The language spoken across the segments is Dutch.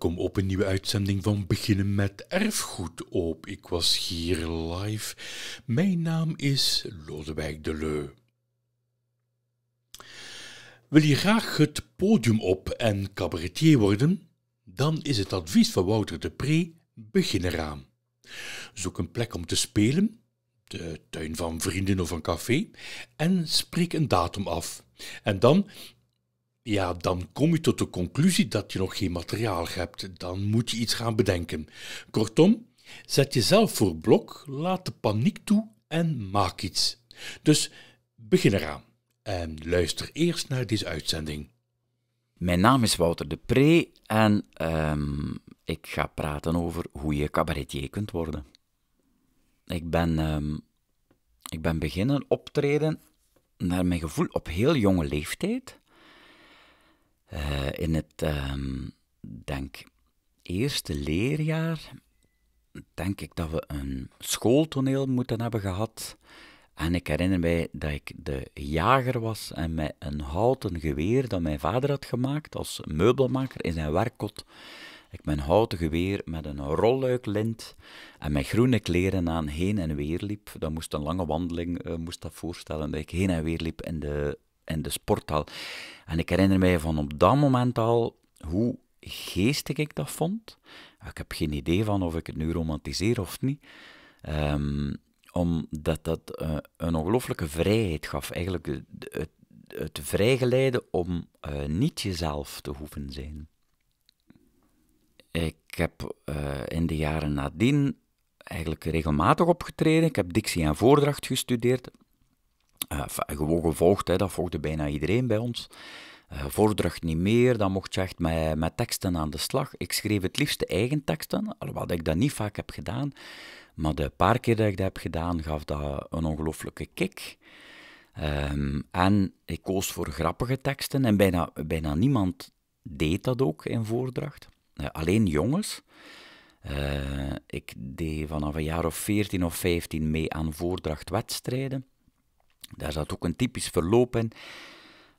Welkom op een nieuwe uitzending van Beginnen met Erfgoed op. Ik was hier live. Mijn naam is Lodewijk de Leu. Wil je graag het podium op en cabaretier worden? Dan is het advies van Wouter de Pre: begin eraan. Zoek een plek om te spelen, de tuin van vrienden of een café, en spreek een datum af. En dan ja, dan kom je tot de conclusie dat je nog geen materiaal hebt. Dan moet je iets gaan bedenken. Kortom, zet jezelf voor blok, laat de paniek toe en maak iets. Dus begin eraan en luister eerst naar deze uitzending. Mijn naam is Wouter de Pre en ehm, ik ga praten over hoe je cabaretier kunt worden. Ik ben, ehm, ik ben beginnen optreden naar mijn gevoel op heel jonge leeftijd. Eh, in het, um, denk, eerste leerjaar, denk ik dat we een schooltoneel moeten hebben gehad. En ik herinner mij dat ik de jager was en met een houten geweer dat mijn vader had gemaakt als meubelmaker in zijn werkkot. Ik mijn houten geweer met een rolluik lint en mijn groene kleren aan heen en weer liep. Dat moest een lange wandeling, uh, moest dat voorstellen, dat ik heen en weer liep in de in de sporthal. En ik herinner mij van op dat moment al hoe geestig ik dat vond. Ah, ik heb geen idee van of ik het nu romantiseer of niet. Um, omdat dat eh, een ongelofelijke vrijheid gaf. Eigenlijk het, het vrijgeleide om eh, niet jezelf te hoeven zijn. Ik heb eh, in de jaren nadien eigenlijk regelmatig opgetreden. Ik heb dictie en voordracht gestudeerd. Eh, gewoon gevolgd, hè, dat volgde bijna iedereen bij ons. Eh, voordracht niet meer, dan mocht je echt met, met teksten aan de slag. Ik schreef het liefst de eigen teksten, wat ik dat niet vaak heb gedaan. Maar de paar keer dat ik dat heb gedaan, gaf dat een ongelooflijke kick. Ehm, en ik koos voor grappige teksten en bijna, bijna niemand deed dat ook in voordracht. Eh, alleen jongens. ik deed vanaf een jaar of 14 of 15 mee aan voordrachtwedstrijden. Daar zat ook een typisch verloop in.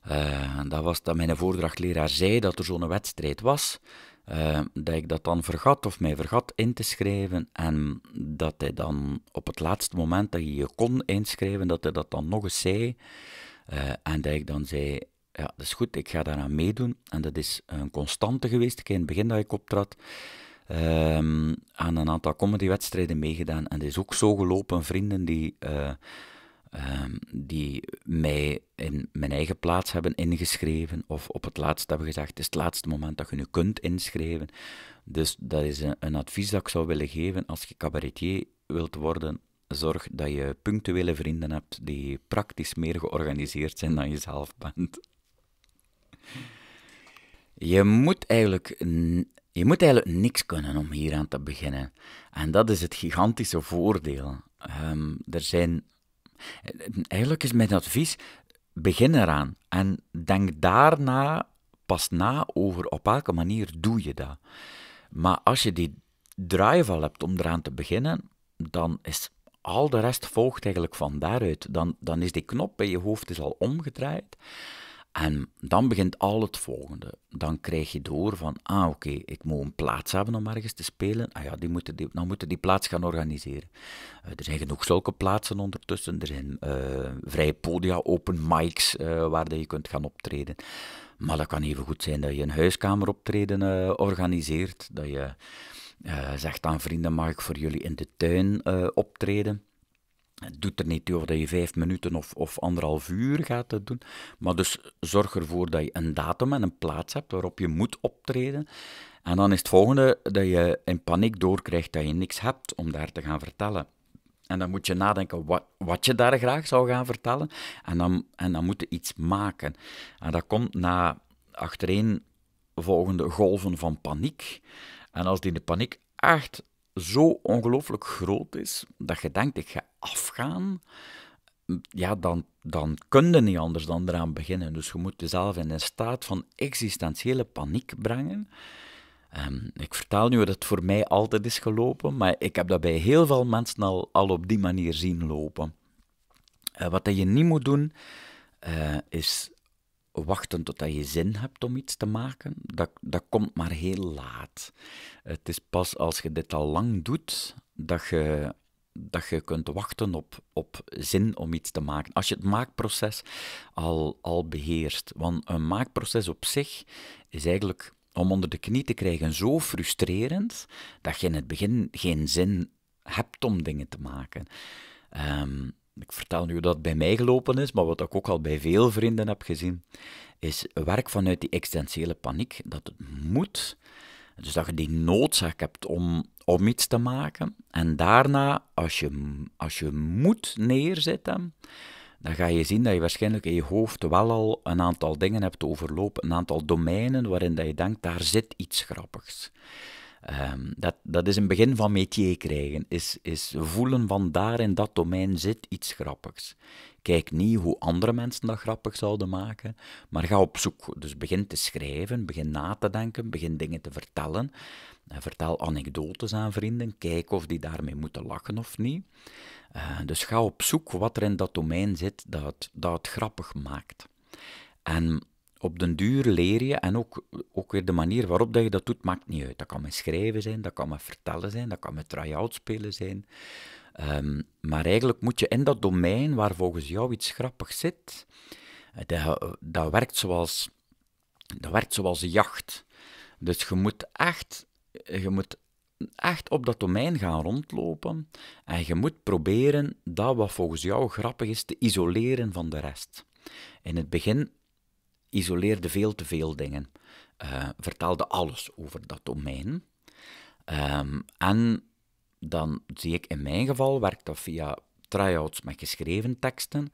Eh, dat was dat mijn voordrachtleraar zei dat er zo'n wedstrijd was. Eh, dat ik dat dan vergat of mij vergat in te schrijven. En dat hij dan op het laatste moment dat hij je kon inschrijven, dat hij dat dan nog eens zei. Eh, en dat ik dan zei, ja, dat is goed, ik ga daaraan meedoen. En dat is een constante geweest. in het begin dat ik optrad, ehm, aan een aantal comedywedstrijden meegedaan. En dat is ook zo gelopen, vrienden die... Ehm, die mij in mijn eigen plaats hebben ingeschreven of op het laatst hebben gezegd, het is het laatste moment dat je nu kunt inschrijven. Dus dat is een, een advies dat ik zou willen geven als je cabaretier wilt worden. Zorg dat je punctuele vrienden hebt die praktisch meer georganiseerd zijn dan je zelf bent. Je moet eigenlijk je moet eigenlijk niks kunnen om hier aan te beginnen. En dat is het gigantische voordeel. Ehm, er zijn Eigenlijk is mijn advies: begin eraan en denk daarna pas na over op welke manier doe je dat. Maar als je die drive al hebt om eraan te beginnen, dan is al de rest volgt eigenlijk van daaruit. Dan, dan is die knop bij je hoofd is al omgedraaid. En dan begint al het volgende. Dan krijg je door van, ah oké, ik moet een plaats hebben om ergens te spelen. Ah ja, die moeten die, dan moeten die plaats gaan organiseren. Eh, er zijn genoeg zulke plaatsen ondertussen. Er zijn uh, eh, vrije podia, open mics uh, waar je kunt gaan optreden. Maar dat kan even goed zijn dat je een huiskamer optreden organiseert. Dat je zegt aan vrienden, mag ik voor jullie in de tuin optreden? Het doet er niet toe of dat je vijf minuten of, of anderhalf uur gaat doen. Maar dus zorg ervoor dat je een datum en een plaats hebt waarop je moet optreden. En dan is het volgende dat je in paniek doorkrijgt dat je niks hebt om daar te gaan vertellen. En dan moet je nadenken wat, wat je daar graag zou gaan vertellen. En dan, en dan moet je iets maken. En dat komt na achtereen volgende golven van paniek. En als die de paniek echt zo ongelooflijk groot is dat je denkt: ik ga afgaan. Ja, dan, dan kun je niet anders dan eraan beginnen. Dus je moet jezelf in een staat van existentiële paniek brengen. Ehm, ik vertel nu dat het voor mij altijd is gelopen, maar ik heb dat bij heel veel mensen al, al op die manier zien lopen. Eh, wat dat je niet moet doen, eh, is wachten totdat je zin hebt om iets te maken, dat, dat komt maar heel laat. Het is pas als je dit al lang doet, dat je, dat je kunt wachten op, op zin om iets te maken. Als je het maakproces al, al beheerst. Want een maakproces op zich is eigenlijk om onder de knie te krijgen zo frustrerend dat je in het begin geen zin hebt om dingen te maken. Um, ik vertel nu hoe dat bij mij gelopen is, maar wat ik ook al bij veel vrienden heb gezien, is werk vanuit die existentiële paniek, dat het moet, dus dat je die noodzaak hebt om, om iets te maken. En daarna, als je, als je moet neerzetten, dan ga je zien dat je waarschijnlijk in je hoofd wel al een aantal dingen hebt overlopen, een aantal domeinen waarin dat je denkt, daar zit iets grappigs. Ehm, dat, dat is een begin van metier krijgen, is, is voelen van daar in dat domein zit iets grappigs. Kijk niet hoe andere mensen dat grappig zouden maken, maar ga op zoek. Dus begin te schrijven, begin na te denken, begin dingen te vertellen. Eh, vertel anekdotes aan vrienden, kijk of die daarmee moeten lachen of niet. Eh, dus ga op zoek wat er in dat domein zit dat, dat het grappig maakt. En op den duur leer je, en ook, ook weer de manier waarop dat je dat doet, maakt niet uit. Dat kan met schrijven zijn, dat kan met vertellen zijn, dat kan met try-out spelen zijn. Ehm, maar eigenlijk moet je in dat domein waar volgens jou iets grappigs zit, eh, dat, dat, werkt, zoals, dat werkt zoals een jacht. Dus je moet echt, je moet echt op dat domein gaan rondlopen en je moet proberen dat wat volgens jou grappig is te isoleren van de rest. In het begin isoleerde veel te veel dingen, eh, vertelde alles over dat domein. Ehm, en dan zie ik in mijn geval, werkt dat via tryouts met geschreven teksten.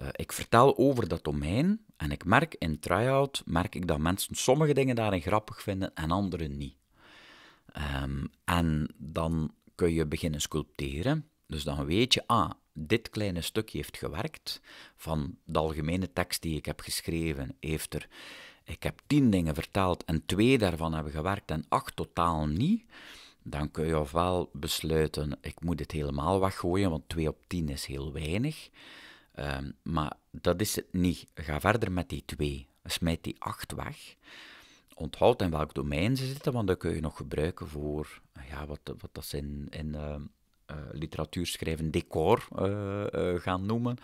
Uh, ik vertel over dat domein en ik merk in tryout merk ik dat mensen sommige dingen daarin grappig vinden en andere niet. Ehm, en dan kun je beginnen sculpteren. Dus dan weet je, ah, dit kleine stukje heeft gewerkt, van de algemene tekst die ik heb geschreven, heeft er, ik heb tien dingen vertaald en twee daarvan hebben gewerkt en acht totaal niet, dan kun je ofwel besluiten, ik moet dit helemaal weggooien, want 2 op 10 is heel weinig. Ehm, maar dat is het niet. Ga verder met die twee. Smijt die acht weg. Onthoud in welk domein ze zitten, want dat kun je nog gebruiken voor ja, wat, wat dat zijn in, ehm, eh, literatuur schrijven decor eh, eh, gaan noemen.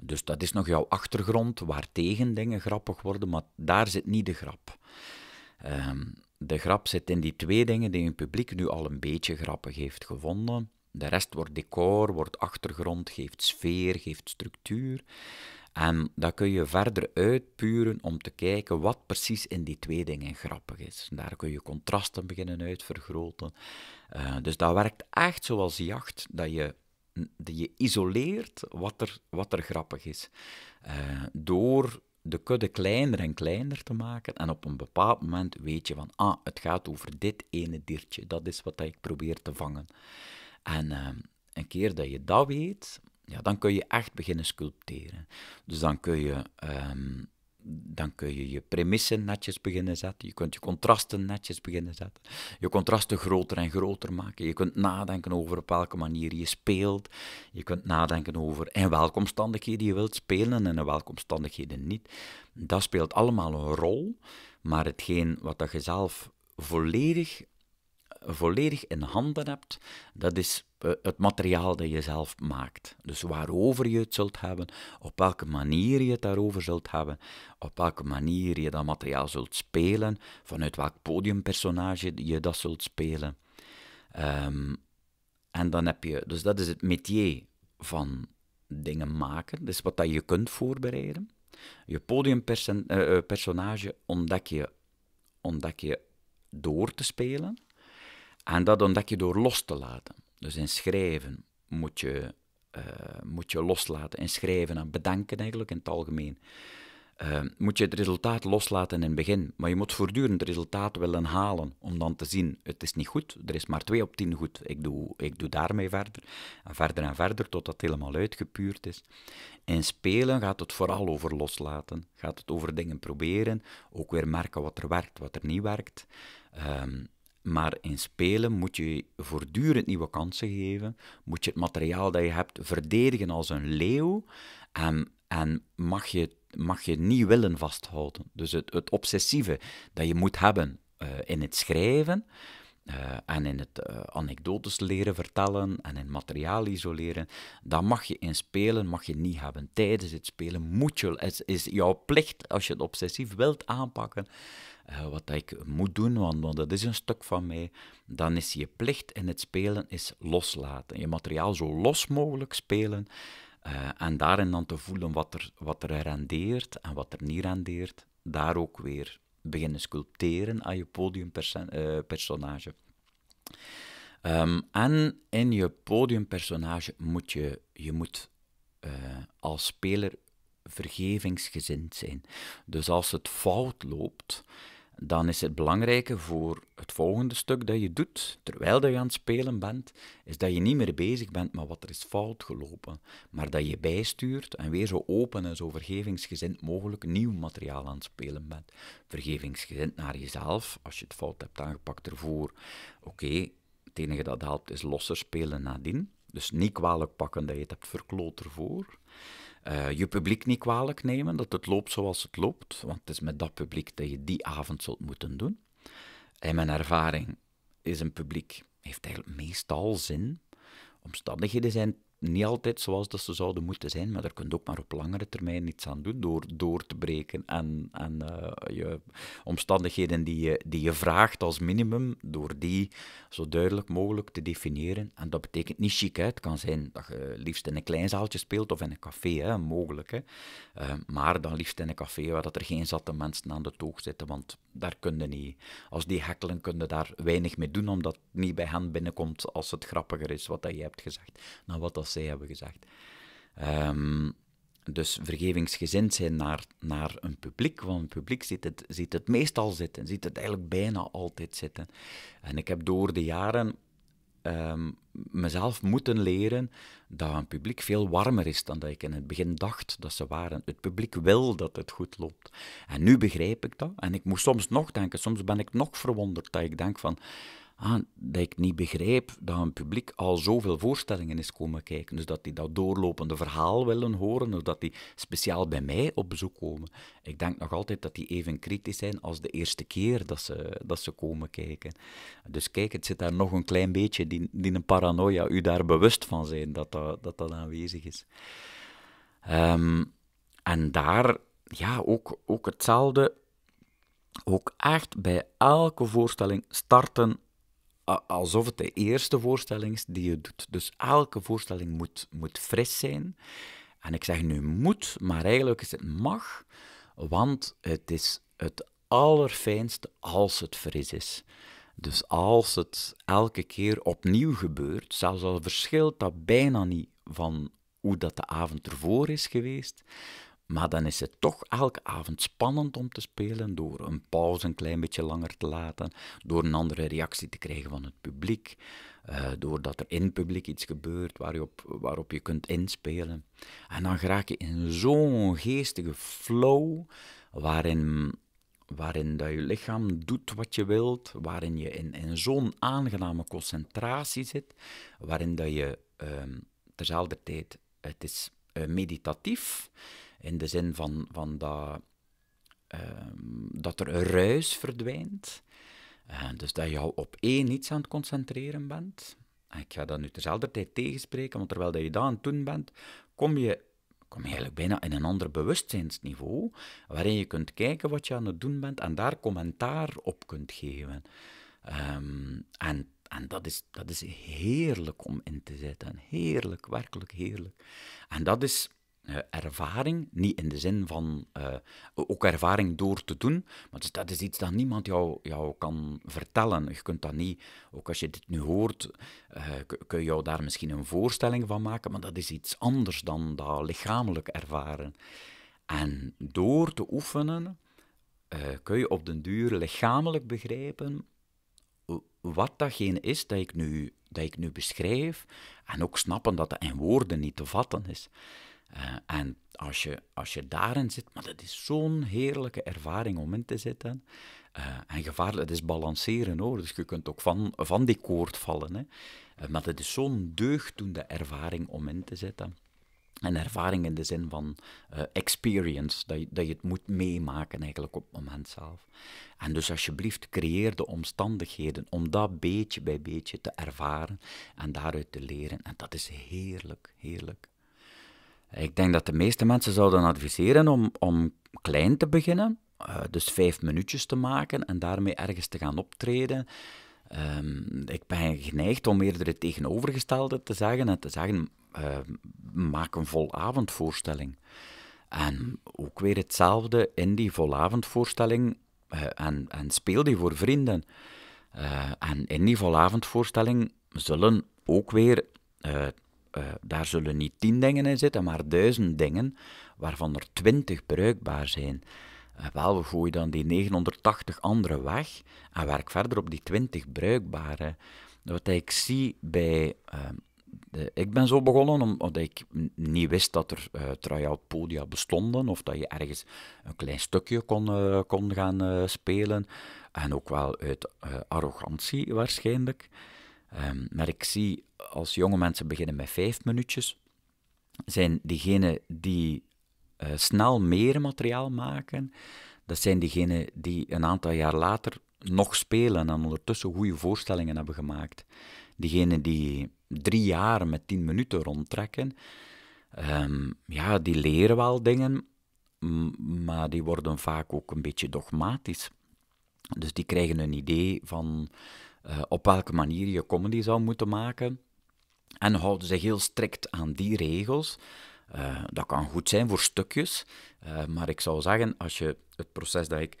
Dus dat is nog jouw achtergrond, waartegen dingen grappig worden, maar daar zit niet de grap. Ehm, de grap zit in die twee dingen die een publiek nu al een beetje grappig heeft gevonden. De rest wordt decor, wordt achtergrond, geeft sfeer, geeft structuur. En dat kun je verder uitpuren om te kijken wat precies in die twee dingen grappig is. Daar kun je contrasten beginnen uitvergroten. Uh, eh, dus dat werkt echt zoals jacht, dat je, dat je isoleert wat er, wat er grappig is. Eh, door de kudde kleiner en kleiner te maken. En op een bepaald moment weet je van, ah, het gaat over dit ene diertje. Dat is wat ik probeer te vangen. En eh, een keer dat je dat weet, ja, dan kun je echt beginnen sculpteren. Dus dan kun je... Ehm, dan kun je je premissen netjes beginnen zetten. Je kunt je contrasten netjes beginnen zetten. Je contrasten groter en groter maken. Je kunt nadenken over op welke manier je speelt. Je kunt nadenken over in welke omstandigheden je wilt spelen en in welke omstandigheden niet. Dat speelt allemaal een rol. Maar hetgeen wat dat je zelf volledig volledig in handen hebt, dat is eh, het materiaal dat je zelf maakt. Dus waarover je het zult hebben, op welke manier je het daarover zult hebben, op welke manier je dat materiaal zult spelen, vanuit welk podiumpersonage je dat zult spelen. Ehm, en dan heb je, dus dat is het métier van dingen maken, dus wat dat je kunt voorbereiden. Je podiumpersonage eh, eh, ontdek je, ontdek je door te spelen. En dat ontdek je door los te laten. Dus in schrijven moet je, eh, moet je loslaten. In schrijven en bedenken eigenlijk in het algemeen. Eh, moet je het resultaat loslaten in het begin. Maar je moet voortdurend het resultaat willen halen. Om dan te zien, het is niet goed. Er is maar 2 op 10 goed. Ik doe, ik doe daarmee verder. En verder en verder, totdat het helemaal uitgepuurd is. In spelen gaat het vooral over loslaten. Gaat het over dingen proberen. Ook weer merken wat er werkt, wat er niet werkt. Ehm, maar in spelen moet je voortdurend nieuwe kansen geven, moet je het materiaal dat je hebt verdedigen als een leeuw en, en mag, je, mag je niet willen vasthouden. Dus het, het obsessieve dat je moet hebben eh, in het schrijven, eh, en in het uh, anekdotes leren vertellen en in materiaal isoleren, dat mag je in spelen, mag je niet hebben. Tijdens het spelen moet je, het is jouw plicht als je het obsessief wilt aanpakken, eh, wat dat ik moet doen, want, dat is een stuk van mij, dan is je plicht in het spelen is loslaten. Je materiaal zo los mogelijk spelen eh, en daarin dan te voelen wat er, wat er rendeert en wat er niet rendeert. Daar ook weer beginnen sculpteren aan je podiumpersonage. Eh, ehm, en in je podiumpersonage moet je, je moet als speler vergevingsgezind zijn. Dus als het fout loopt, dan is het belangrijke voor het volgende stuk dat je doet, terwijl je aan het spelen bent, is dat je niet meer bezig bent met wat er is fout gelopen, maar dat je bijstuurt en weer zo open en zo vergevingsgezind mogelijk nieuw materiaal aan het spelen bent. Vergevingsgezind naar jezelf, als je het fout hebt aangepakt ervoor, oké, het enige dat helpt is losser spelen nadien. Dus niet kwalijk pakken dat je het hebt verkloot ervoor. Eh, je publiek niet kwalijk nemen dat het loopt zoals het loopt, want het is met dat publiek dat je die avond zult moeten doen. En mijn ervaring is een publiek, heeft eigenlijk meestal zin. Omstandigheden zijn niet altijd zoals dat ze zouden moeten zijn, maar daar kun je ook maar op langere termijn iets aan doen door door te breken en, en eh, je omstandigheden die je, die je vraagt als minimum, door die zo duidelijk mogelijk te definiëren. En dat betekent niet chic, het kan zijn dat je liefst in een klein zaaltje speelt of in een café, mogelijk. Hè. Eh, maar dan liefst in een café waar dat er geen zatte mensen aan de toog zitten, want daar kun je niet. Als die hakkelen, kun je daar weinig mee doen, omdat het niet bij hen binnenkomt als het grappiger is wat dat je hebt gezegd dan wat dat zij hebben gezegd. Ehm, dus vergevingsgezind zijn naar, naar een publiek, want een publiek ziet het, ziet het meestal zitten, ziet het eigenlijk bijna altijd zitten. En ik heb door de jaren um, mezelf moeten leren dat een publiek veel warmer is dan dat ik in het begin dacht dat ze waren. Het publiek wil dat het goed loopt. En nu begrijp ik dat. En ik moet soms nog denken, soms ben ik nog verwonderd dat ik denk van, Ah, dat ik niet begrijp dat een publiek al zoveel voorstellingen is komen kijken. Dus dat die dat doorlopende verhaal willen horen, of dat die speciaal bij mij op bezoek komen. Ik denk nog altijd dat die even kritisch zijn als de eerste keer dat ze, dat ze komen kijken. Dus kijk, het zit daar nog een klein beetje, die, die een paranoia, u daar bewust van zijn dat dat, dat, aanwezig is. Ehm, en daar, ja, ook, ook hetzelfde. Ook echt bij elke voorstelling starten alsof het de eerste voorstelling is die je doet. Dus elke voorstelling moet, moet fris zijn. En ik zeg nu moet, maar eigenlijk is het mag, want het is het allerfijnste als het fris is. Dus als het elke keer opnieuw gebeurt, zelfs al verschilt dat bijna niet van hoe dat de avond ervoor is geweest, maar dan is het toch elke avond spannend om te spelen door een pauze een klein beetje langer te laten, door een andere reactie te krijgen van het publiek, uh, doordat er in het publiek iets gebeurt waarop waarop je kunt inspelen. En dan raak je in zo'n geestige flow waarin, waarin dat je lichaam doet wat je wilt, waarin je in, in zo'n aangename concentratie zit, waarin dat je uh, ehm, terzelfde tijd, het is uh, meditatief in de zin van, van dat, ehm, dat er een ruis verdwijnt. Eh, dus dat je op één iets aan het concentreren bent. En ik ga dat nu tezelfde tijd tegenspreken, want terwijl je dat aan het doen bent, kom je, kom je eigenlijk bijna in een ander bewustzijnsniveau, waarin je kunt kijken wat je aan het doen bent en daar commentaar op kunt geven. Ehm, en en dat is, dat is heerlijk om in te zetten. Heerlijk, werkelijk heerlijk. En dat is eh, ervaring, niet in de zin van eh, ook ervaring door te doen, maar dus dat is iets dat niemand jou, jou kan vertellen. Je kunt dat niet, ook als je dit nu hoort, eh, kun je jou daar misschien een voorstelling van maken, maar dat is iets anders dan dat lichamelijk ervaren. En door te oefenen kun je op den duur lichamelijk begrijpen wat datgene is dat ik nu, dat ik nu beschrijf, en ook snappen dat dat in woorden niet te vatten is. Eh, en als je, als je daarin zit, maar dat is zo'n heerlijke ervaring om in te zitten. Eh, en gevaarlijk, het is balanceren hoor, dus je kunt ook van, van die koord vallen. Hè. Eh, maar dat is zo'n deugdoende ervaring om in te zitten. Een ervaring in de zin van experience, dat je, dat je het moet meemaken eigenlijk op het moment zelf. En dus alsjeblieft, creëer de omstandigheden om dat beetje bij beetje te ervaren en daaruit te leren. En dat is heerlijk, heerlijk. Ik denk dat de meeste mensen zouden adviseren om, om klein te beginnen, eh, dus vijf minuutjes te maken en daarmee ergens te gaan optreden. Ehm, ik ben geneigd om eerder het tegenovergestelde te zeggen en te zeggen: eh, maak een volavondvoorstelling. En ook weer hetzelfde in die volavondvoorstelling eh, en, en speel die voor vrienden. en in die volavondvoorstelling zullen ook weer eh, daar zullen niet tien dingen in zitten, maar duizend dingen, waarvan er twintig bruikbaar zijn. Uh, wel, we gooien dan die 980 andere weg en werk verder op die 20 bruikbare. Wat ik zie bij. Ehm, ik ben zo begonnen omdat ik niet wist dat er uh, eh, podia bestonden of dat je ergens een klein stukje kon, kon gaan spelen. En ook wel uit arrogantie waarschijnlijk. Ehm, maar ik zie als jonge mensen beginnen met vijf minuutjes, zijn diegenen die eh, snel meer materiaal maken, dat zijn diegenen die een aantal jaar later nog spelen en ondertussen goede voorstellingen hebben gemaakt. Diegenen die drie jaar met tien minuten rondtrekken, ehm, ja, die leren wel dingen, maar die worden vaak ook een beetje dogmatisch. Dus die krijgen een idee van eh, op welke manier je comedy zou moeten maken. En houden zich heel strikt aan die regels. Eh, dat kan goed zijn voor stukjes, eh, maar ik zou zeggen, als je het proces dat ik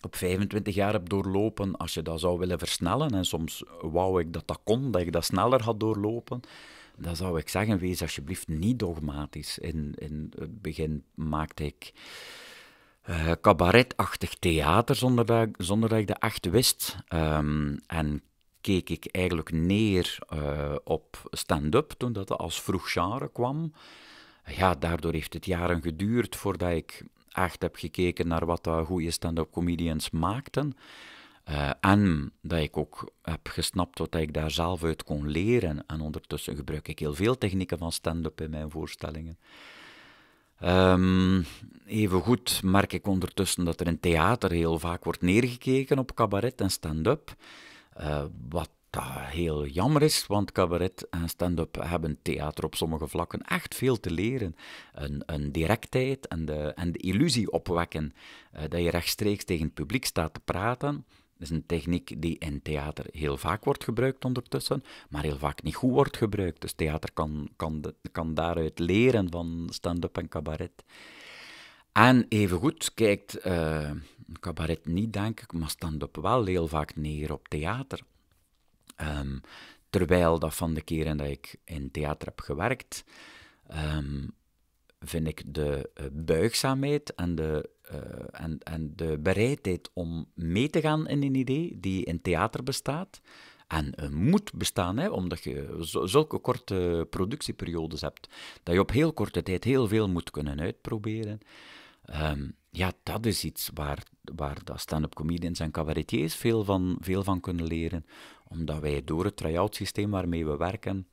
op 25 jaar heb doorlopen, als je dat zou willen versnellen, en soms wou ik dat dat kon, dat ik dat sneller had doorlopen, dan zou ik zeggen, wees alsjeblieft niet dogmatisch. In, in het begin maakte ik uh, cabaretachtig theater, zonder dat, zonder dat ik de acht wist. Ehm, en keek ik eigenlijk neer eh, op stand-up toen dat als vroeg genre kwam. Ja, daardoor heeft het jaren geduurd voordat ik echt heb gekeken naar wat de goede stand-up comedians maakten. Eh, en dat ik ook heb gesnapt wat ik daar zelf uit kon leren. En ondertussen gebruik ik heel veel technieken van stand-up in mijn voorstellingen. Ehm, even evengoed merk ik ondertussen dat er in theater heel vaak wordt neergekeken op cabaret en stand-up. Eh, wat heel jammer is, want cabaret en stand-up hebben theater op sommige vlakken echt veel te leren. Een, een directheid en de, en de illusie opwekken eh, dat je rechtstreeks tegen het publiek staat te praten. Dat is een techniek die in theater heel vaak wordt gebruikt ondertussen, maar heel vaak niet goed wordt gebruikt. Dus theater kan, kan, kan daaruit leren van stand-up en cabaret. En evengoed kijkt uh, cabaret niet, denk ik, maar stand-up wel heel vaak neer op theater. Ehm, terwijl dat van de keren dat ik in theater heb gewerkt, ehm, vind ik de eh, buigzaamheid en de, eh, en, en de bereidheid om mee te gaan in een idee die in theater bestaat. En eh, moet bestaan, hè, omdat je zulke korte productieperiodes hebt, dat je op heel korte tijd heel veel moet kunnen uitproberen. Ehm, ja, dat is iets waar, waar stand-up comedians en cabaretiers veel van, veel van kunnen leren. Omdat wij door het try-out systeem waarmee we werken,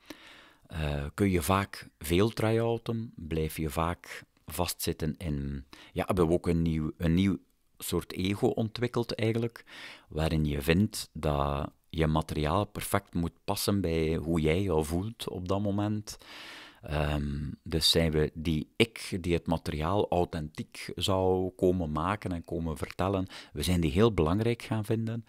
eh, kun je vaak veel try-outen, blijf je vaak vastzitten in... Ja, hebben we ook een nieuw, een nieuw soort ego ontwikkeld eigenlijk, waarin je vindt dat je materiaal perfect moet passen bij hoe jij je voelt op dat moment. Ehm, dus zijn we die ik die het materiaal authentiek zou komen maken en komen vertellen, we zijn die heel belangrijk gaan vinden.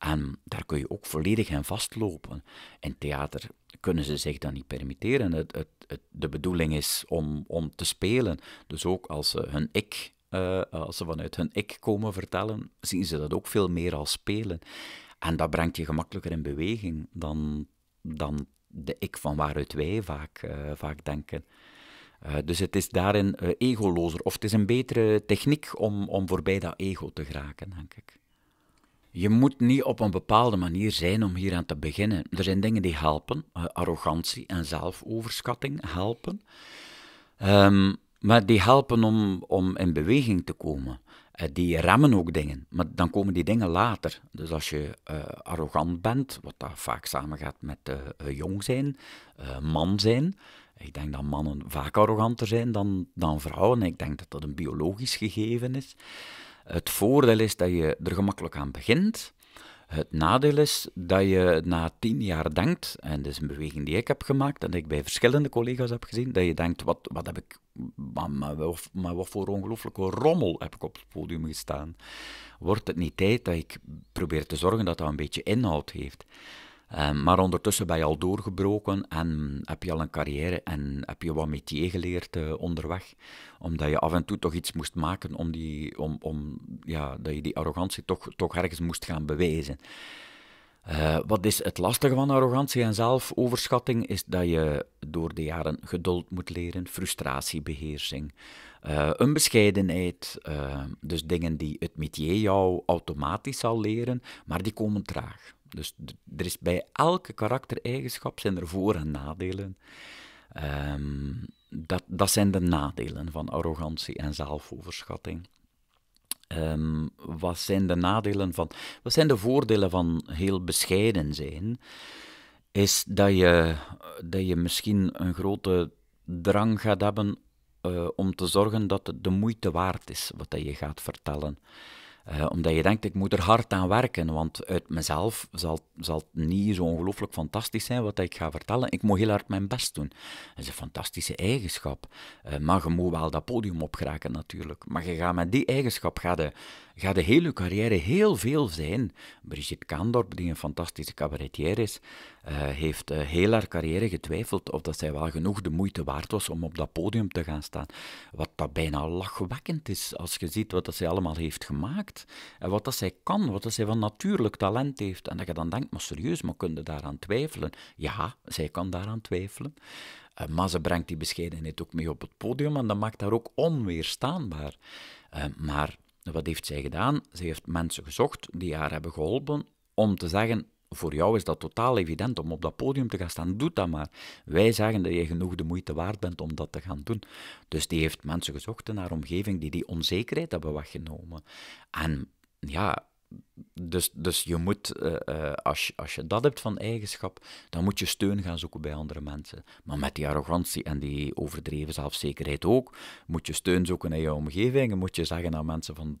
En daar kun je ook volledig aan vastlopen. In theater kunnen ze zich dat niet permitteren. het, het, de bedoeling is om, om te spelen. Dus ook als ze hun ik, eh, als ze vanuit hun ik komen vertellen, zien ze dat ook veel meer als spelen. En dat brengt je gemakkelijker in beweging dan, dan de ik van waaruit wij vaak, eh, vaak denken. Eh, dus het is daarin egolozer, of het is een betere techniek om, om voorbij dat ego te geraken, denk ik. Je moet niet op een bepaalde manier zijn om hier aan te beginnen. Er zijn dingen die helpen. Eh, arrogantie en zelfoverschatting helpen. Ehm, maar die helpen om, om in beweging te komen. Eh, die remmen ook dingen, maar dan komen die dingen later. Dus als je eh, arrogant bent, wat dat vaak samengaat met jong zijn, man zijn. Ik denk dat mannen vaak arroganter zijn dan, dan vrouwen. Ik denk dat dat een biologisch gegeven is. Het voordeel is dat je er gemakkelijk aan begint. Het nadeel is dat je na tien jaar denkt, en dat is een beweging die ik heb gemaakt en die ik bij verschillende collega's heb gezien, dat je denkt, wat, wat heb ik, maar, wat voor ongelooflijke rommel heb ik op het podium gestaan. Wordt het niet tijd dat ik probeer te zorgen dat dat een beetje inhoud heeft? Ehm, maar ondertussen ben je al doorgebroken en heb je al een carrière en heb je wat métier geleerd eh, onderweg. Omdat je af en toe toch iets moest maken om die, om, om, ja, dat je die arrogantie toch, toch ergens moest gaan bewijzen. Eh, wat is het lastige van arrogantie en zelfoverschatting? Is dat je door de jaren geduld moet leren, frustratiebeheersing, uh, eh, een bescheidenheid. dus dingen die het métier jou automatisch zal leren, maar die komen traag. Dus er is bij elke karaktereigenschap zijn er voor- en nadelen. Ehm, dat, dat zijn de nadelen van arrogantie en zelfoverschatting. Ehm, wat zijn de nadelen van. Wat zijn de voordelen van heel bescheiden zijn? Is dat je, dat je misschien een grote drang gaat hebben eh, om te zorgen dat het de moeite waard is wat je gaat vertellen. Eh, omdat je denkt, ik moet er hard aan werken, want uit mezelf zal, zal het niet zo ongelooflijk fantastisch zijn wat ik ga vertellen. Ik moet heel hard mijn best doen. Dat is een fantastische eigenschap. Uh, maar je moet wel dat podium opgeraken natuurlijk. Maar je gaat met die eigenschap, ga de, de hele carrière heel veel zijn. Brigitte Kaandorp, die een fantastische cabaretier is, eh, heeft heel haar carrière getwijfeld of dat zij wel genoeg de moeite waard was om op dat podium te gaan staan. Wat dat bijna lachwekkend is, als je ziet wat dat zij allemaal heeft gemaakt. En eh, wat dat zij kan, wat dat zij van natuurlijk talent heeft. En dat je dan denkt, maar serieus, maar kun je daaraan twijfelen? Ja, zij kan daaraan twijfelen. Eh, maar ze brengt die bescheidenheid ook mee op het podium en dat maakt haar ook onweerstaanbaar. Eh, maar wat heeft zij gedaan? Ze heeft mensen gezocht die haar hebben geholpen om te zeggen, voor jou is dat totaal evident om op dat podium te gaan staan. Doe dat maar. Wij zeggen dat je genoeg de moeite waard bent om dat te gaan doen. Dus die heeft mensen gezocht naar omgeving die die onzekerheid hebben weggenomen. En ja, dus, dus je moet, eh, eh, als, je, als je dat hebt van eigenschap, dan moet je steun gaan zoeken bij andere mensen. Maar met die arrogantie en die overdreven zelfzekerheid ook, moet je steun zoeken in je omgeving en moet je zeggen aan mensen van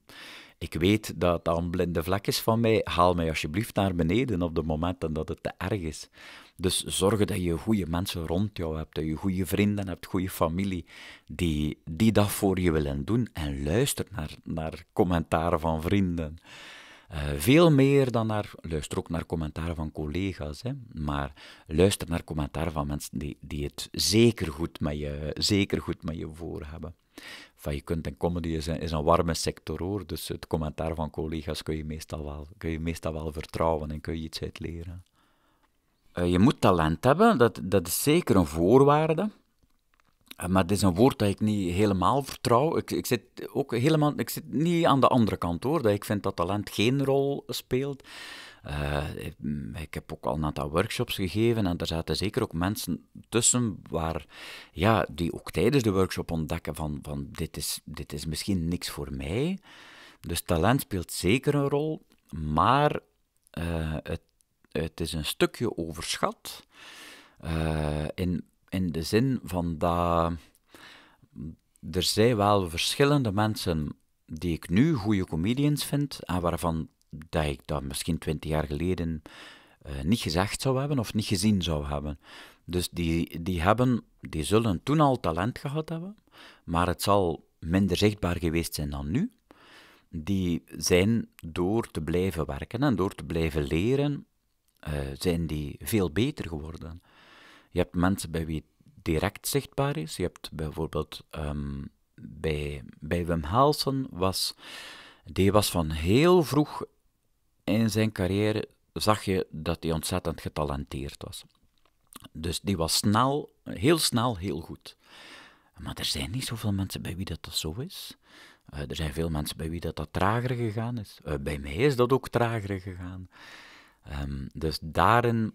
ik weet dat dat een blinde vlek is van mij, haal mij alsjeblieft naar beneden op de momenten dat het te erg is. Dus zorg dat je goede mensen rond jou hebt, dat je goede vrienden hebt, goede familie, die, die dat voor je willen doen. En luister naar, naar commentaren van vrienden. Eh, veel meer dan naar, luister ook naar commentaren van collega's, hè, maar luister naar commentaren van mensen die, die het zeker goed, met je, zeker goed met je voor hebben van je kunt en comedy is een, is een warme sector hoor, dus het commentaar van collega's kun je meestal wel, kun je meestal wel vertrouwen en kun je iets uit leren. Eh, je moet talent hebben, dat, dat is zeker een voorwaarde. Eh, maar het is een woord dat ik niet helemaal vertrouw. Ik, ik, zit ook helemaal, ik zit niet aan de andere kant hoor, dat ik vind dat talent geen rol speelt. Eh, mm, ik heb ook al een aantal workshops gegeven en daar zaten zeker ook mensen tussen waar, ja, die ook tijdens de workshop ontdekken van, van dit, is, dit is misschien niks voor mij. Dus talent speelt zeker een rol, maar eh, het, het is een stukje overschat eh, in, in de zin van dat er zijn wel verschillende mensen die ik nu goede comedians vind en waarvan dat ik dat misschien twintig jaar geleden eh, niet gezegd zou hebben of niet gezien zou hebben. Dus die, die, hebben, die zullen toen al talent gehad hebben, maar het zal minder zichtbaar geweest zijn dan nu. Die zijn door te blijven werken en door te blijven leren, eh, zijn die veel beter geworden. Je hebt mensen bij wie het direct zichtbaar is. Je hebt bijvoorbeeld ehm, bij, bij Wim Helsen was, die was van heel vroeg in zijn carrière zag je dat hij ontzettend getalenteerd was. Dus die was snel, heel snel heel goed. Maar er zijn niet zoveel mensen bij wie dat, dat zo is. Eh, er zijn veel mensen bij wie dat, dat trager gegaan is. Eh, bij mij is dat ook trager gegaan. Ehm, dus daarin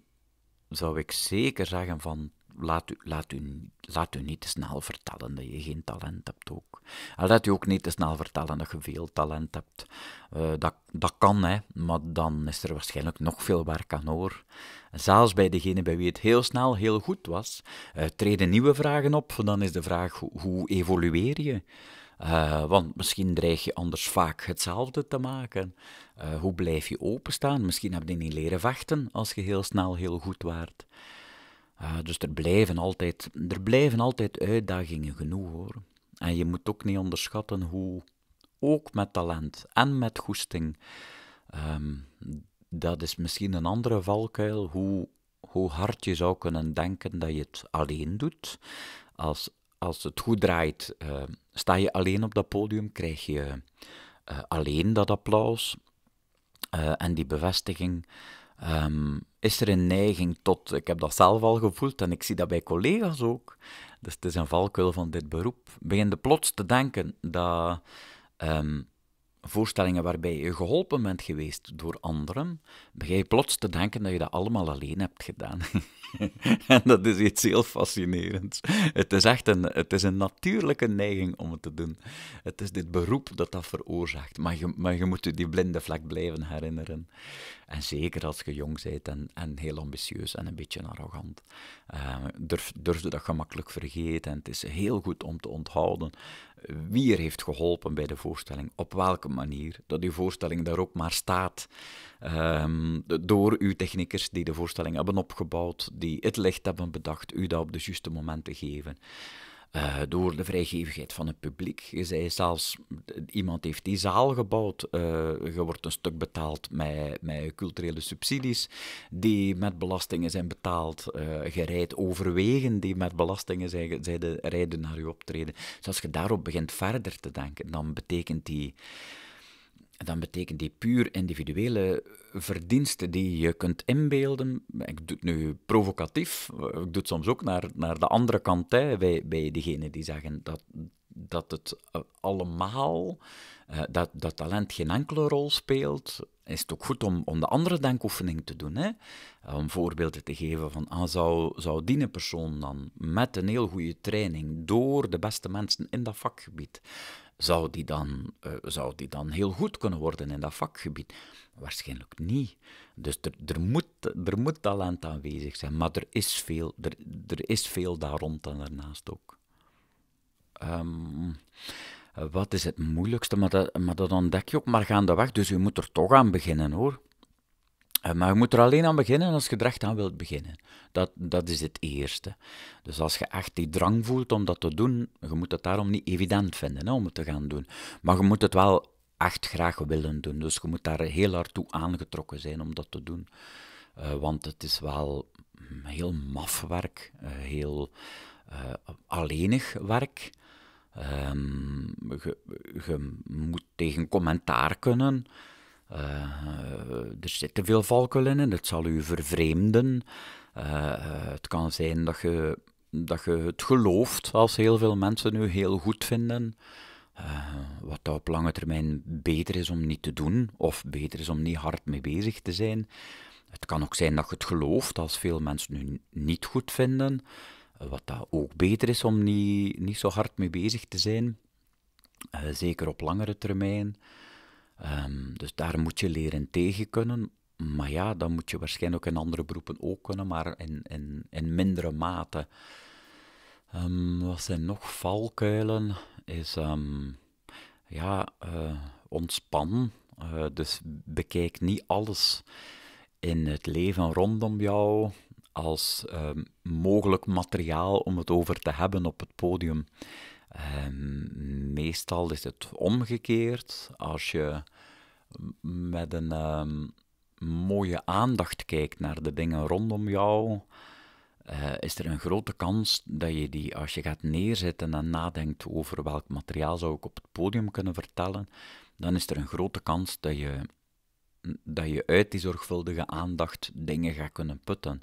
zou ik zeker zeggen van laat u, laat, u, laat u niet te snel vertellen dat je geen talent hebt ook. laat u ook niet te snel vertellen dat je veel talent hebt. Eh, dat, dat kan, hè, maar dan is er waarschijnlijk nog veel werk aan hoor. Zelfs bij degene bij wie het heel snel heel goed was, eh, treden nieuwe vragen op. Dan is de vraag, hoe, evolueer je? Eh, want misschien dreig je anders vaak hetzelfde te maken. hoe blijf je openstaan? Misschien heb je niet leren vechten als je heel snel heel goed waart. Ah, dus er blijven, altijd, er blijven altijd uitdagingen genoeg hoor. En je moet ook niet onderschatten hoe, ook met talent en met goesting, ehm, dat is misschien een andere valkuil, hoe, hoe hard je zou kunnen denken dat je het alleen doet. Als, als het goed draait, ehm, sta je alleen op dat podium, krijg je eh, alleen dat applaus eh, en die bevestiging. Ehm, is er een neiging tot, ik heb dat zelf al gevoeld en ik zie dat bij collega's ook, dus het is een valkuil van dit beroep, begin je plots te denken dat ehm, voorstellingen waarbij je geholpen bent geweest door anderen, begin je plots te denken dat je dat allemaal alleen hebt gedaan. en dat is iets heel fascinerends. Het is echt een, het is een natuurlijke neiging om het te doen. Het is dit beroep dat dat veroorzaakt. Maar je, maar je moet je die blinde vlek blijven herinneren. En zeker als je jong bent en, en heel ambitieus en een beetje arrogant. Uh, durf, durf je dat gemakkelijk vergeten. En het is heel goed om te onthouden wie er heeft geholpen bij de voorstelling, op welke manier, dat uw voorstelling daar ook maar staat. Ehm, door uw technicus die de voorstelling hebben opgebouwd, die het licht hebben bedacht, u dat op de juiste momenten geven. Eh, door de vrijgevigheid van het publiek. Je zei zelfs, iemand heeft die zaal gebouwd, uh, je wordt een stuk betaald met, met culturele subsidies, die met belastingen zijn betaald, uh, je rijdt overwegen die met belastingen zijn, zijn de, rijden naar je optreden. Dus als je daarop begint verder te denken, dan betekent die dan betekent die puur individuele verdiensten die je kunt inbeelden. Ik doe het nu provocatief, ik doe het soms ook naar, naar de andere kant hè, bij, bij diegenen die zeggen dat, dat het eh, allemaal, eh, dat, dat talent geen enkele rol speelt. Is het ook goed om, om de andere denkoefening te doen? Hè? Om voorbeelden te geven van, ah, zou, zou die persoon dan met een heel goede training door de beste mensen in dat vakgebied zou die, dan, eh, zou die dan heel goed kunnen worden in dat vakgebied? Waarschijnlijk niet. Dus er, er, moet, er moet talent aanwezig zijn, maar er is veel, er, er is veel daar rond en daarnaast ook. Ehm, wat is het moeilijkste? Maar dat, maar dat ontdek je ook maar gaandeweg, dus je moet er toch aan beginnen hoor. Eh, maar je moet er alleen aan beginnen als je er echt aan wilt beginnen. Dat, dat is het eerste. Dus als je echt die drang voelt om dat te doen, je moet het daarom niet evident vinden om het te gaan doen. Maar je moet het wel echt graag willen doen. Dus je moet daar heel hard toe aangetrokken zijn om dat te doen. Eh, want het is wel mm, heel maf werk, eh, heel uh, alleenig werk. Ehm, je, moet tegen commentaar kunnen. Eh, eh, er zitten veel valkuilen in, het zal u vervreemden. Eh, het kan zijn dat je, dat je het gelooft als heel veel mensen u heel goed vinden. wat dat op lange termijn beter is om niet te doen, of beter is om niet hard mee bezig te zijn. Het kan ook zijn dat je het gelooft als veel mensen u niet goed vinden, wat dat ook beter is om niet, niet zo hard mee bezig te zijn, zeker op langere termijn. Ehm, dus daar moet je leren tegen kunnen. Maar ja, dan moet je waarschijnlijk ook in andere beroepen ook kunnen, maar in, in, in mindere mate. Ehm, wat zijn nog valkuilen? Is um, ja, uh, dus bekijk niet alles in het leven rondom jou als mogelijk materiaal om het over te hebben op het podium. Um, meestal is het omgekeerd. Als je met een ehm, mooie aandacht kijkt naar de dingen rondom jou, eh, is er een grote kans dat je die, als je gaat neerzetten en nadenkt over welk materiaal zou ik op het podium kunnen vertellen, dan is er een grote kans dat je, dat je uit die zorgvuldige aandacht dingen gaat kunnen putten.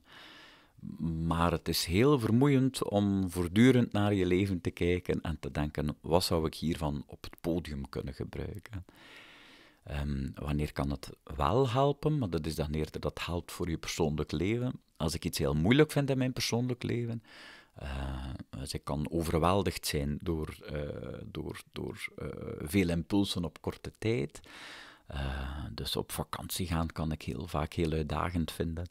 Maar het is heel vermoeiend om voortdurend naar je leven te kijken en te denken: wat zou ik hiervan op het podium kunnen gebruiken? Ehm, wanneer kan het wel helpen? Maar dat is dan eerder dat helpt voor je persoonlijk leven. Als ik iets heel moeilijk vind in mijn persoonlijk leven, uh, ik kan overweldigd zijn door, eh, door, door eh, veel impulsen op korte tijd. dus op vakantie gaan kan ik heel vaak heel uitdagend vinden.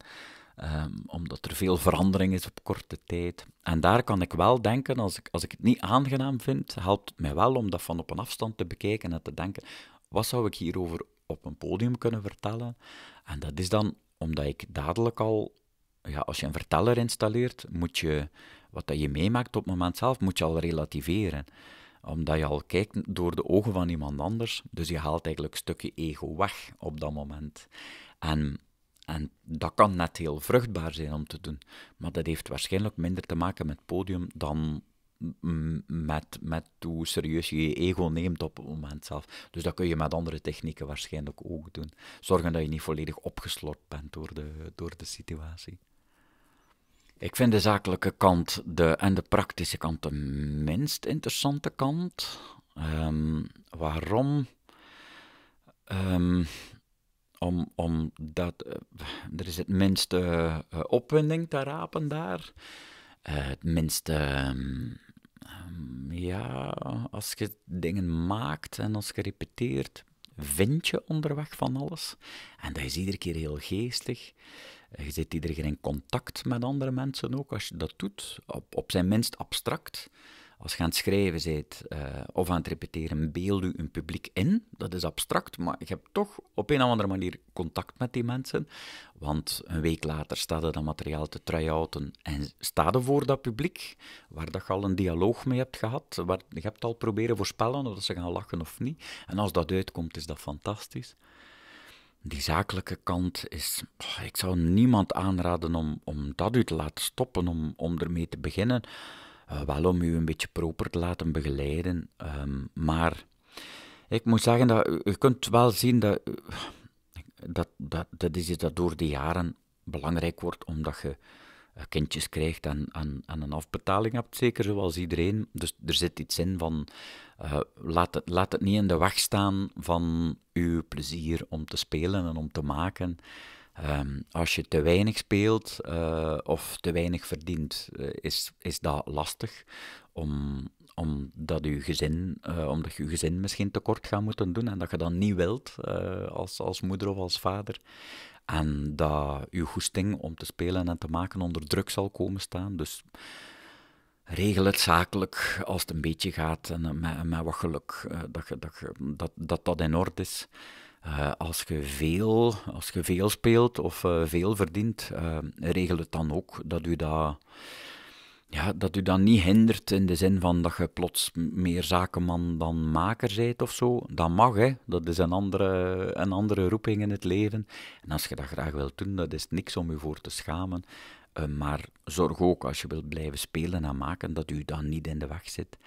Ehm, omdat er veel verandering is op korte tijd. En daar kan ik wel denken, als ik, als ik het niet aangenaam vind, helpt het mij wel om dat van op een afstand te bekijken en te denken, wat zou ik hierover op een podium kunnen vertellen? En dat is dan omdat ik dadelijk al, ja, als je een verteller installeert, moet je wat dat je meemaakt op het moment zelf, moet je al relativeren omdat je al kijkt door de ogen van iemand anders. Dus je haalt eigenlijk een stukje ego weg op dat moment. En en dat kan net heel vruchtbaar zijn om te doen. Maar dat heeft waarschijnlijk minder te maken met podium dan met, met hoe serieus je je ego neemt op het moment zelf. Dus dat kun je met andere technieken waarschijnlijk ook doen. Zorgen dat je niet volledig opgeslort bent door de, door de situatie. Ik vind de zakelijke kant de, en de praktische kant de minst interessante kant. Ehm, waarom? Ehm, om, om dat, eh, er is het minste eh, opwinding te rapen daar. Eh, het minste, ehm, ehm, ja, als je dingen maakt en als je repeteert, vind je onderweg van alles. En dat is iedere keer heel geestig. Je zit iedere keer in contact met andere mensen ook, als je dat doet. Op, op zijn minst abstract. Als je aan het schrijven bent eh, of aan het repeteren, beeld u een publiek in. Dat is abstract, maar je hebt toch op een of andere manier contact met die mensen. Want een week later staat er dat materiaal te try-outen en staat er voor dat publiek, waar dat je al een dialoog mee hebt gehad, waar je hebt al proberen voorspellen of ze gaan lachen of niet. En als dat uitkomt, is dat fantastisch. Die zakelijke kant is. Oh, ik zou niemand aanraden om, om dat u te laten stoppen, om, om ermee te beginnen. Eh, wel om u een beetje proper te laten begeleiden. Ehm, maar ik moet zeggen dat je kunt wel zien dat, dat, dat, dat is dat door de jaren belangrijk wordt omdat je eh, kindjes krijgt en, een afbetaling hebt, zeker zoals iedereen. Dus er zit iets in van eh, laat, het, laat het niet in de weg staan van uw plezier om te spelen en om te maken. Ehm, als je te weinig speelt eh, of te weinig verdient, eh, is, is dat lastig eh, omdat, je gezin, omdat je gezin misschien tekort gaat moeten doen en dat je dat niet wilt als, als moeder of als vader. En dat je goesting om te spelen en te maken onder druk zal komen staan. Dus regel het zakelijk als het een beetje gaat en met, met wat geluk dat, je, dat, dat dat in orde is. Eh, als, je veel, als je veel speelt of eh, veel verdient, uh, regel het dan ook dat u dat, ja, dat u dat niet hindert in de zin van dat je plots meer zakenman dan maker bent of zo. Dat mag, hè. dat is een andere, een andere roeping in het leven. En als je dat graag wilt doen, dat is niks om u voor te schamen. maar zorg ook als je wilt blijven spelen en maken dat u dan niet in de weg zit.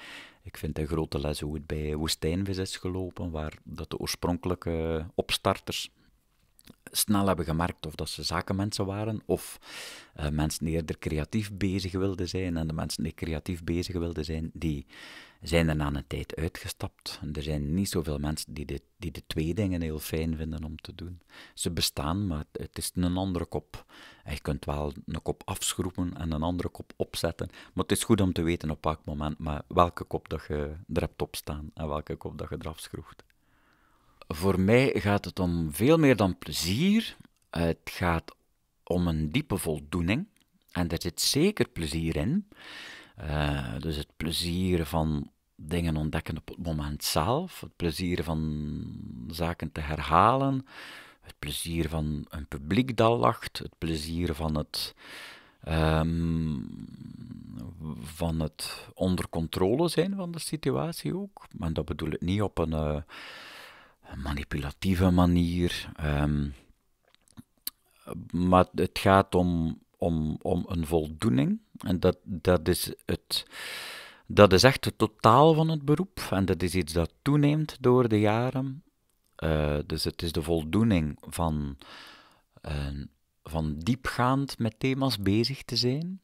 Ik vind een grote les hoe het bij woestijnvis is gelopen, waar dat de oorspronkelijke opstarters snel hebben gemerkt of dat ze zakenmensen waren of eh, mensen die eerder creatief bezig wilden zijn. En de mensen die creatief bezig wilden zijn, die zijn er na een tijd uitgestapt. Er zijn niet zoveel mensen die de, die de twee dingen heel fijn vinden om te doen. Ze bestaan, maar het is een andere kop. En je kunt wel een kop afschroepen en een andere kop opzetten. Maar het is goed om te weten op welk moment maar welke kop dat je er hebt opstaan en welke kop dat je eraf schroeft. Voor mij gaat het om veel meer dan plezier. Het gaat om een diepe voldoening. En daar zit zeker plezier in. Eh, dus het plezier van dingen ontdekken op het moment zelf, het plezier van zaken te herhalen, het plezier van een publiek dat lacht, het plezier van het, ehm, van het onder controle zijn van de situatie ook. Maar dat bedoel ik niet op een eh, manipulatieve manier. Ehm, maar het gaat om, om, om een voldoening. En dat, dat is het dat is echt het totaal van het beroep en dat is iets dat toeneemt door de jaren. Eh, dus het is de voldoening van, eh, van diepgaand met thema's bezig te zijn.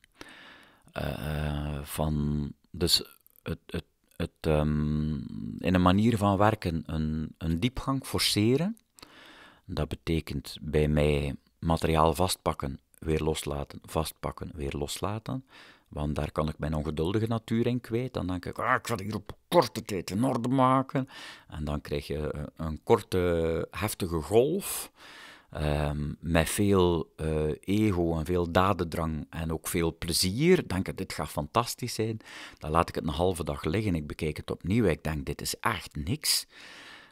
Eh, van, dus het, het, het ehm, in een manier van werken een, een diepgang forceren. Dat betekent bij mij materiaal vastpakken, weer loslaten, vastpakken, weer loslaten. Want daar kan ik mijn ongeduldige natuur in kwijt. Dan denk ik, ah, ik ga hier op korte tijd in orde maken. En dan krijg je eh, een korte, heftige golf. Ehm, met veel eh, ego en veel dadendrang en ook veel plezier, denk ik, dit gaat fantastisch zijn. Dan laat ik het een halve dag liggen, ik bekijk het opnieuw, ik denk, dit is echt niks.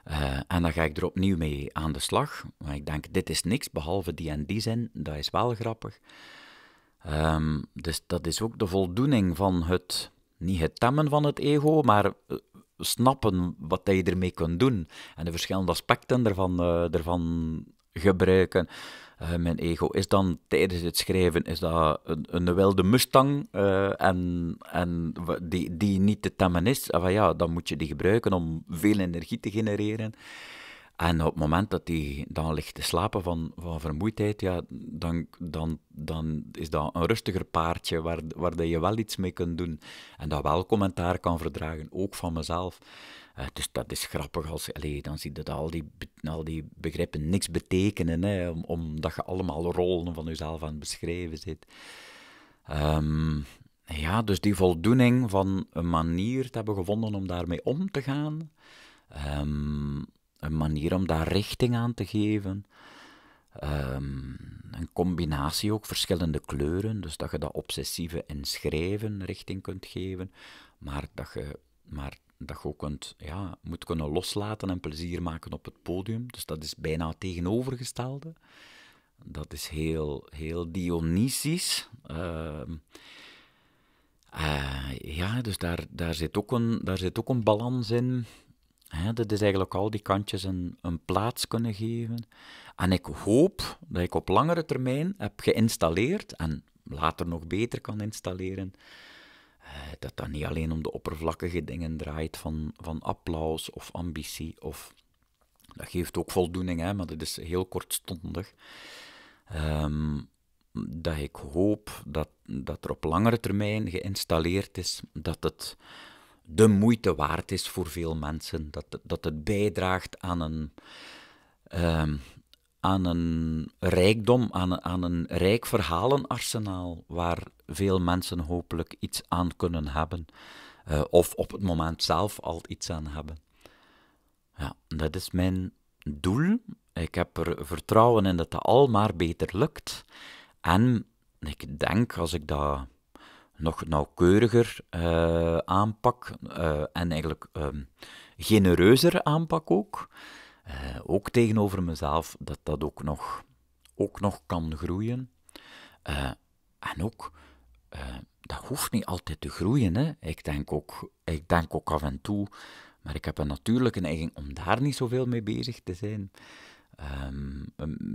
Eh, en dan ga ik er opnieuw mee aan de slag. Maar ik denk, dit is niks, behalve die en die zin, dat is wel grappig. Ehm, dus dat is ook de voldoening van het, niet het temmen van het ego, maar eh, snappen wat je ermee kunt doen en de verschillende aspecten ervan, eh, ervan gebruiken. Eh, mijn ego is dan tijdens het schrijven is dat een, een wilde Mustang en, en die, die niet te temmen is. Ah, enfin, ja, dan moet je die gebruiken om veel energie te genereren. En op het moment dat hij dan ligt te slapen van, van vermoeidheid, ja, dan, dan, dan is dat een rustiger paardje waar, waar je wel iets mee kunt doen. En dat wel commentaar kan verdragen, ook van mezelf. Eh, dus dat is grappig, als, allez, dan ziet dat al die, al die begrippen niks betekenen, hè, omdat je allemaal rollen van jezelf aan het beschrijven zit. Ehm, ja, dus die voldoening van een manier te hebben gevonden om daarmee om te gaan... Um, een manier om daar richting aan te geven. Ehm, een combinatie ook, verschillende kleuren, dus dat je dat obsessieve en schrijven richting kunt geven, maar dat je, maar dat je ook kunt, ja, moet kunnen loslaten en plezier maken op het podium. Dus dat is bijna het tegenovergestelde. Dat is heel, heel Dionysisch. Ehm, eh, ja, dus daar, daar, zit ook een, daar zit ook een balans in. He, dat is eigenlijk al die kantjes een, een, plaats kunnen geven. En ik hoop dat ik op langere termijn heb geïnstalleerd en later nog beter kan installeren. Eh, dat dat niet alleen om de oppervlakkige dingen draait van, van applaus of ambitie. Of, dat geeft ook voldoening, hè, maar dat is heel kortstondig. Ehm, dat ik hoop dat, dat er op langere termijn geïnstalleerd is dat het de moeite waard is voor veel mensen. Dat, dat het bijdraagt aan een, ehm, aan een rijkdom, aan een, aan een rijk verhalenarsenaal waar veel mensen hopelijk iets aan kunnen hebben. Eh, of op het moment zelf al iets aan hebben. Ja, dat is mijn doel. Ik heb er vertrouwen in dat dat al maar beter lukt. En ik denk, als ik dat nog nauwkeuriger eh, aanpak eh, en eigenlijk um, genereuzer aanpak ook. Eh, ook tegenover mezelf, dat dat ook nog, ook nog kan groeien. en ook, dat hoeft niet altijd te groeien. Hè. Ik, denk ook, ik denk ook af en toe, maar ik heb een natuurlijke neiging om daar niet zoveel mee bezig te zijn. Ehm,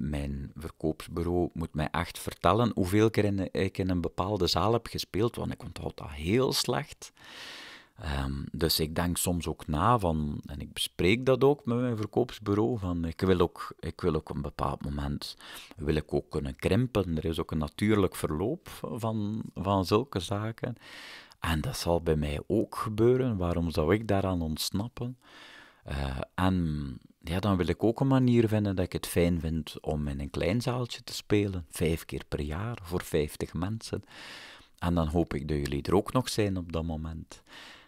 mijn verkoopsbureau moet mij echt vertellen hoeveel keer ik in een bepaalde zaal heb gespeeld, want ik onthoud dat heel slecht. Ehm, dus ik denk soms ook na van, en ik bespreek dat ook met mijn verkoopsbureau, van ik wil ook, ik wil ook een bepaald moment, wil ik ook kunnen krimpen. Er is ook een natuurlijk verloop van, van zulke zaken. En dat zal bij mij ook gebeuren. Waarom zou ik daaraan ontsnappen? Eh, en ja, dan wil ik ook een manier vinden dat ik het fijn vind om in een klein zaaltje te spelen, vijf keer per jaar voor vijftig mensen. En dan hoop ik dat jullie er ook nog zijn op dat moment.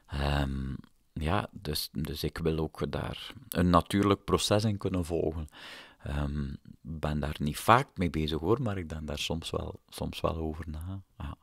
Ehm, ja, dus, dus ik wil ook daar een natuurlijk proces in kunnen volgen. Ik ehm, ben daar niet vaak mee bezig hoor, maar ik denk daar soms wel, soms wel over na.